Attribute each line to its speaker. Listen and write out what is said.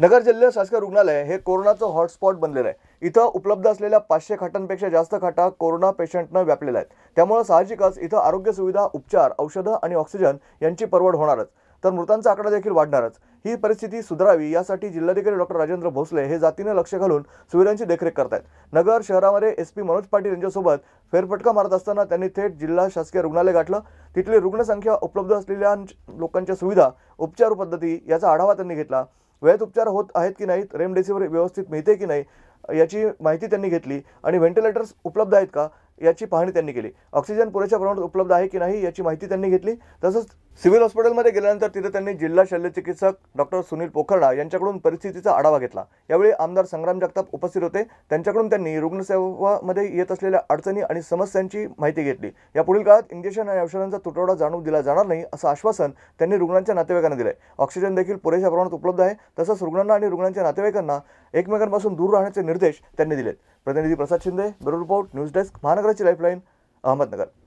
Speaker 1: नगर जिल्हा शासकीय रुग्णालय हे कोरोनाचं हॉटस्पॉट बनलेलं आहे इथं उपलब्ध असलेल्या पाचशे खाटांपेक्षा जास्त खाटा कोरोना पेशंटनं व्यापलेल्या आहेत त्यामुळे साहजिकच इथं आरोग्य सुविधा उपचार औषधं आणि ऑक्सिजन यांची परवड होणारच तर मृतांचा आकडा देखील वाढणारच ही परिस्थिती सुधारावी यासाठी जिल्हाधिकारी डॉक्टर राजेंद्र भोसले हे जातीनं लक्ष घालून सुविधांची देखरेख करत आहेत नगर शहरामध्ये एस पी मनोज पाटील यांच्यासोबत फेरफटका मारत असताना त्यांनी थेट जिल्हा शासकीय रुग्णालय गाठलं तिथली रुग्णसंख्या उपलब्ध असलेल्या लोकांच्या सुविधा उपचार पद्धती याचा आढावा त्यांनी घेतला वेळेत उपचार होत आहेत की नाहीत रेमडेसिवीर व्यवस्थित मिळते की नाही याची माहिती त्यांनी घेतली आणि व्हेंटिलेटर्स उपलब्ध आहेत का याची पाहणी त्यांनी केली ऑक्सिजन पुरेशा प्रमाणात उपलब्ध आहे की नाही याची माहिती त्यांनी घेतली तसंच सिव्हिल हॉस्पिटलमध्ये गेल्यानंतर तिथे त्यांनी जिल्हा शल्यचिकित्सक डॉक्टर सुनील पोखर्डा यांच्याकडून परिस्थितीचा आढावा घेतला यावेळी आमदार संग्राम जगताप उपस्थित होते त्यांच्याकडून त्यांनी रुग्णसेवामध्ये येत असलेल्या अडचणी आणि समस्यांची माहिती घेतली या पुढील काळात इंजेक्शन आणि औषधांचा तुटवडा जाणून दिला जाणार नाही असं आश्वासन त्यांनी रुग्णांच्या नातेवाईकांना दिलं ऑक्सिजन देखील पुरेशा प्रमाणात उपलब्ध आहे तसंच रुग्णांना आणि रुग्णांच्या नातेवाईकांना एकमेकांपासून दूर राहण्याचे निर्देश त्यांनी दिलेत प्रतिनिधी Prasad Shinde bureau report news desk महानगराची लाईफलाईन अहमदनगर